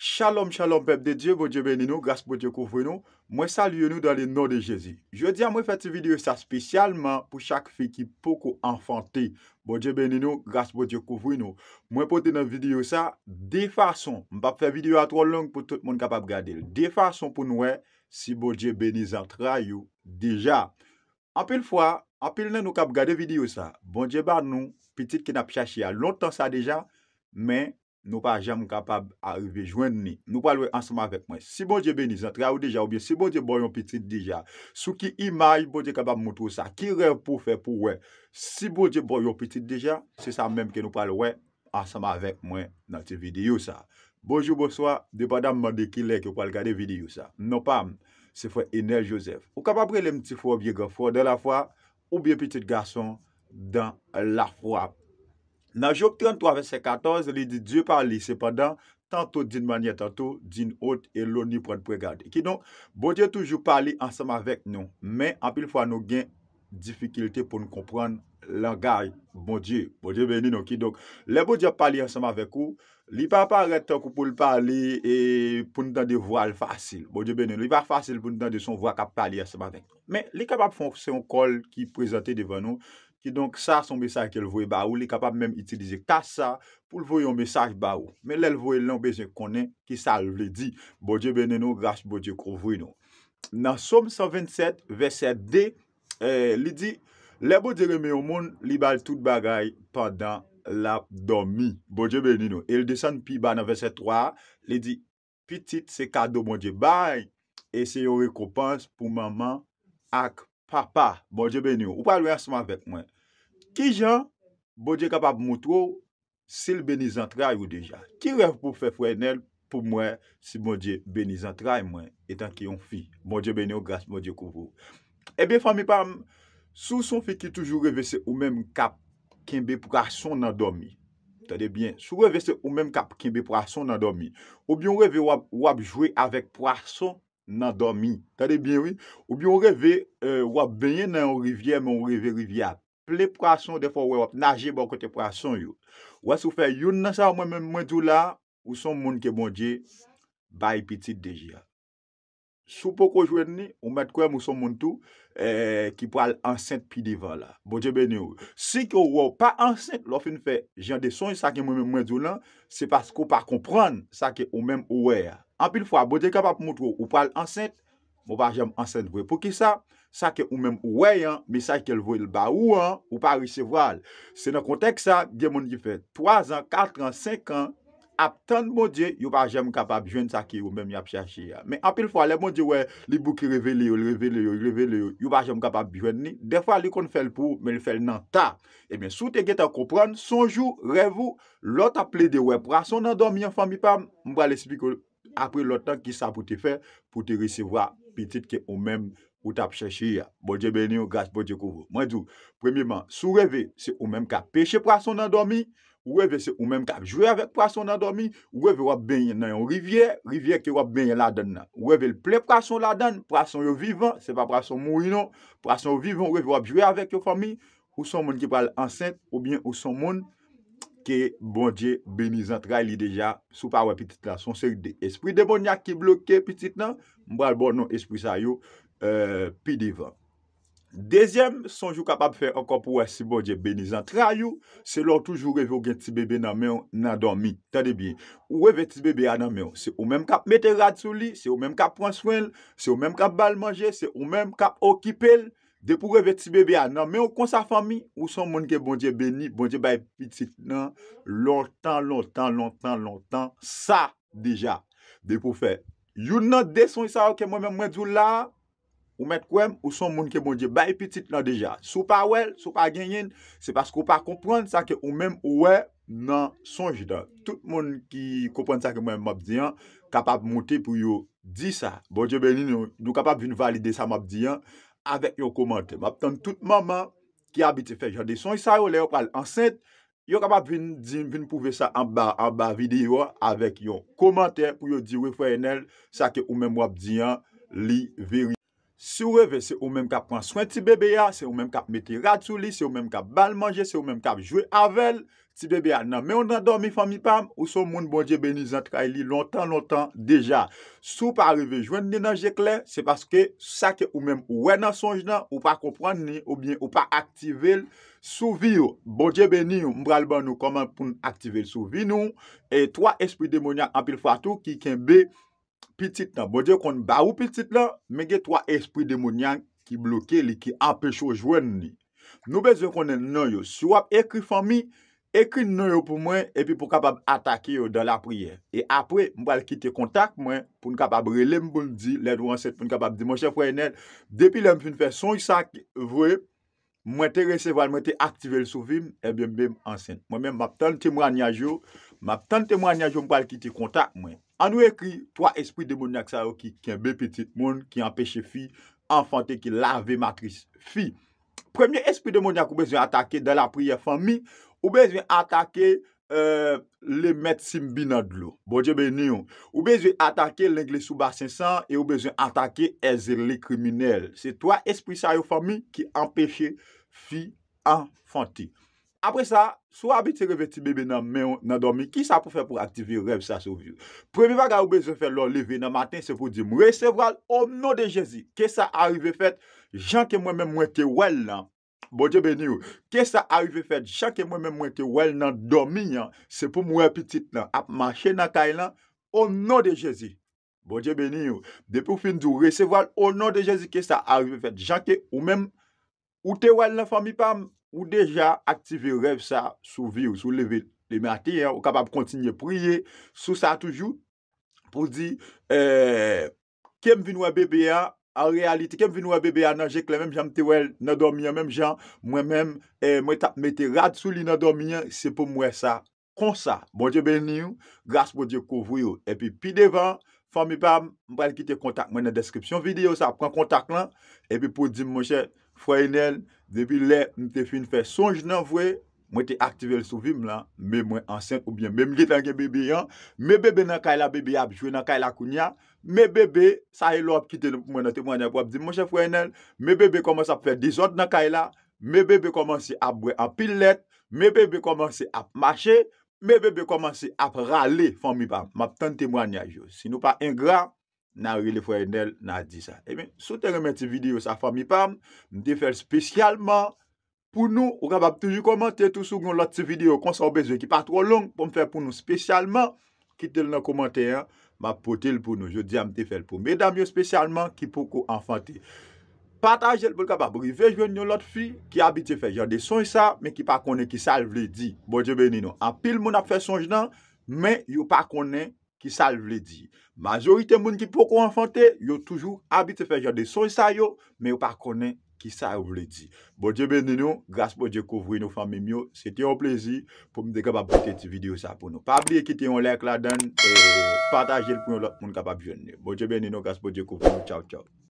Chalom, chalom, pep de Diyo, bon Diyo beni nou, grase bon Diyo kouvri nou, mwen salye nou dan le nou de Jezi. Je di a mwen fete video sa spesyalman pou chak fi ki pokou enfante. Bon Diyo beni nou, grase bon Diyo kouvri nou. Mwen pote nan video sa, de fason, mwen pa fè video a tro long pou tout moun kapap gade, de fason pou nou e si bon Diyo beni zantrayou deja. Anpil fwa, anpil nen nou kap gade video sa, bon Diyo ban nou, pitit ki nap chache a lontan sa deja, men Nou pa jam kapab arive jwen ni, nou palwe ansama vek mwen. Si bonje beni, zantre a ou deja, ou bien si bonje boyon pitit deja, sou ki imay, bonje kapab moutou sa, ki re pou fe pou we. Si bonje boyon pitit deja, se sa menm ke nou palwe, ansama vek mwen nan te videyo sa. Bojou bo swa, de padam mwen de ki lek yo pal gade videyo sa. Nou pam, se fwe Enel Joseph. Ou kapab re le mtifo obye gafo, de la fwa, ou bien pitit gason, dan la fwa. Nan Jok 33, verset 14, li di Diyo parli, sepadan, Tanto din manye tato, din ot, e lo ni pran pregade. Ki don, Bodye toujou parli ansam avek nou, men apil fwa nou gen difikilte pou nou kompran langay. Bodye, Bodye beni bon nou, ki don, bon le Bodye parli ansam avek ou, li pa pa retak ou pou l parli, e pou nou dan de voal fasil. Bodye beni nou, li pa fasil pou nou dan de son voal kap parli ansam avek. Men, li kapap fon se yon kol ki prezante devan nou, Ki donk sa son mesaj ke l vwe ba ou, li kapap menm itilize kasa pou l vwe yon mesaj ba ou. Men l el vwe l loun bezye konen ki sal vle di. Bodje beneno, rash bodje kou vwe nou. Nan som 127, verset 2, eh, li di, Le bodje reme yon moun li bal tout bagay padan lap domi. Bodje beneno, el desen pi ba nan verset 3, li di, Petit se kado bodje bay, e se yon rekopans pou maman ak. Papa, moun je ben yo, ou pa lwen asman vek mwen. Ki jan, moun je kapap moutro, sil ben izantray ou deja. Ki rev pou fe fwenel pou mwen si moun je ben izantray mwen, etan ki yon fi. Moun je ben yo, grase moun je kouvo. Ebe, fami pam, sou son fi ki toujou revese ou men kap, kin be prason nan domi. Tade bien, sou revese ou men kap, kin be prason nan domi. Ou bi yon revi wap jwe avek prason, nan dormi. Tade bin wè? Ou bi ou revè, wè euh, benye nan ou rivyè, men ou revè rivyè. Ple prason de fò wè wè wè, nage bò kote prason yò. Wè sou fè yon nan sa ou mwen mwen mwen djou la, ou son moun ke mwen bon djè, bayi pitit de jè. Sou pok ou jwen ni, ou met kwen mwen son moun tou ki pral ansen pi divan la. Mwen djè ben yò. Si ki ou wè wè ou pa ansen, lò fin fè, jen de son sa ki mwen mwen mwen djou la, se pask ou pa kompran sa ki ou mwen mwen wè ya. Anpil fwa, bodye kapap moutro, ou pal ansent, mou pa jem ansent vwe pou ki sa, sa ke ou menm ou wey an, mi sa ke l vwe l ba ou an, ou pa risevwal. Se nan kontek sa, diye moun di fwe, 3 an, 4 an, 5 an, ap tan moun diye, yu pa jem kapap jwen sa ki ou menm yap chashi ya. Men anpil fwa, le moun diye wey, li bou ki revele yo, revele yo, revele yo, yu pa jem kapap jwen ni, defwa li kon fwe l pou, men l fwe l nan ta. Emen, sou te geta koupron, sonjou, revou, lota ple de wey, prason nan domi, apre lotan ki sa pou te fe pou te resevwa pitit ke ou menm pou tap cheshi ya. Bojye benyo, bon gaz, bojye kouvo. Mwen djou, premiman, sou revè, se ou menm ka peche prason nan domi, revè se ou menm ka jwe avèk prason nan domi, revè wap benye nan yon rivye, rivye ki wap benye la dan nan. Revè lple prason la dan, prason yo vivan, se pa prason moun yon, prason yo vivan revè wap jwe avèk yo fami, ou son moun ki pral ansen, ou bien ou son moun, ke bonje benizant ray li deja soufa wè pitit nan. Son se bon yu euh, de espri demonya ki bloke pitit nan, mbral bon non espri sa yu pi divan. Dezyem, son yu kapab fè ankon pou wè si bonje benizant ray yu, se lò toujou revò gen ti bebe nan men yon nan dormi. Tade bi, wè ven ti bebe an nan men yon, se ou menm kap mete rad sou li, se ou menm kap pranswen, se ou menm kap bal manje, se ou menm kap okipel, De pou reveti bebe a nan men ou kon sa fami ou son moun ke bonje beni, bonje baye petit nan loutan, loutan, loutan, loutan, sa deja. De pou fe, yon nan deson sa wak ke mwen men mwen di ou la ou men kwen ou son moun ke bonje baye petit nan deja. Sou pa wèl, sou pa genyen, se pas kou pa kompran sa ke ou men mwen nan sonj da. Tout moun ki kompran sa ke mwen mwen mabdi an, kapap mouti pou yo di sa. Bonje beni nou kapap vin valide sa mabdi an. avèk yon komante. Mab ton tout maman ki abite fè. Jade son y sa yo le yo pal ansènt, yo kapap vin pou ve sa an ba video avèk yon komante pou yo di we fè enel sa ke ou mem wap diyan li veri. Sou revè, se ou mèm kap pran swen ti bebe ya, se ou mèm kap meti rad sou li, se ou mèm kap bal manje, se ou mèm kap jwe avèl, ti bebe ya nan mè ou nan do mi fami pam, ou sou moun bonje bè ni zantra li lontan lontan deja. Sou pa arrive jwen nan jèk lè, se paske sa ke ou mèm ou wè nan sonj nan, ou pa kompran ni, ou bien ou pa aktive l sou vi yo. Bonje bè ni, mbral ban nou koman pou n'aktive l sou vi nou, e twa espri demonya anpil fwa tou ki ken bè. Pitit nan, bon diyo kon ba ou pitit nan, men gen twa espri demonyan ki bloke li, ki apesho jwen li. Noube zwe konen nan yo, si wap ekri fami, ekri nan yo pou mwen, epi pou kapab atake yo dan la priye. E apre, mwen wale kite kontak mwen, pou n kapab relem bon di, led wanset, pou n kapab di monshe fwe enel. Depi lem fin fwe son y sak vwe, mwen te reseval, mwen te aktive l soufim, e bim bim ansen. Mwen mwen mbaktan, ti mwanyaj yo. Ma tan temwanya jom pal ki ti kontak mwen. An nou ekri, Toa espri demonyak sa yo ki kenbe petit moun, Ki empeshe fi, Enfante ki lave matris fi. Premye espri demonyak oubez ven atake De la priye fami, Oubez ven atake euh, Le medsim binadlo. Bode ben yon. Oubez ven atake lengle souba 500, Oubez ven atake ezle kriminel. Se toa espri sa yo fami ki empeshe Fi enfante. Apre sa, sou a biti reveti bebe nan do mi, ki sa pou fe pou aktifi rev sa sou viw? Previwa ga oube ze fe lor leve nan maten, se pou di mweseval ono de jezi. Ke sa arive fet, jan ke mwen men mwen te wel nan. Boje beni ou, ke sa arive fet, jan ke mwen men mwen te wel nan do mi, se pou mwen petit nan, ap mache nan kailan, ono de jezi. Boje beni ou, depou fin di mweseval ono de jezi, ke sa arive fet, jan ke mwen men mwen te wel nan fami pa mwen. Ou deja aktive rev sa sou vi ou sou leve le mati. Ou kapab kontinye priye sou sa toujou. Po di, eh, kem vinwa bebe a? An realite, kem vinwa bebe a nan jek la mem janm te wel nan dormi a. Mem janm, mwen men, eh, mwen te rad sou li nan dormi a. Se pou mwen sa konsa. Bonje ben ni ou, grase bonje kovou yo. E pi devan, fwa mi pa mwen kite kontak mwen nan deskripsyon video sa. Pwen kontak lan, e pi pou di mwen chè. Fwenel, zepi lè, mwen te fin fè sonj nan vwe, mwen te aktive l souvim la, mwen mwen ansen pou byen. Mwen mwen jitange bebe yon, mwen bebe nan kaila bebe ap jwe nan kaila kounya, mwen bebe, sa e lò ap kite mwen nan temwanya kwa ap di mwen che fwenel, mwen bebe komanse ap fè dizot nan kaila, mwen bebe komanse ap bwe ap pil let, mwen bebe komanse ap mache, mwen bebe komanse ap rale fòmibam. Mwen ap ten temwanya yoz, si nou pa ingra. nan wile fwe enel nan di sa. Emen, eh sote remen ti video sa fwa mi pam, mte fel spesyalman, pou nou, ou kabab te ju komante, tou souk nou lot ti video, konsan bezwe ki pa tro long, pou mfe pou nou spesyalman, kitel nan komante, eh, ma potel pou nou, jodi am te fel pou medam yo spesyalman, ki pou ko anfante. Patajel pou kabab, pou ki vejwen nou lot fi, ki abite fe, jan de sonj sa, men ki pa konen, ki sal vle di, bo djebe ni nou, apil moun ap fe sonj nan, men yo pa konen, Ki sa l vle di. Majorite moun ki pokou enfante, yo toujou habite fe jade sou sa yo, me yo pa konen ki sa l vle di. Bo dje bende nou, gaspo dje kouvri nou fami myo. Se te yon plezi, pou m de kapap bote ti video sa pou nou. Pa bli e kite yon like la dan, e pataje l pou yon lot moun kapap jone. Bo dje bende nou, gaspo dje kouvri nou. Chow, chow.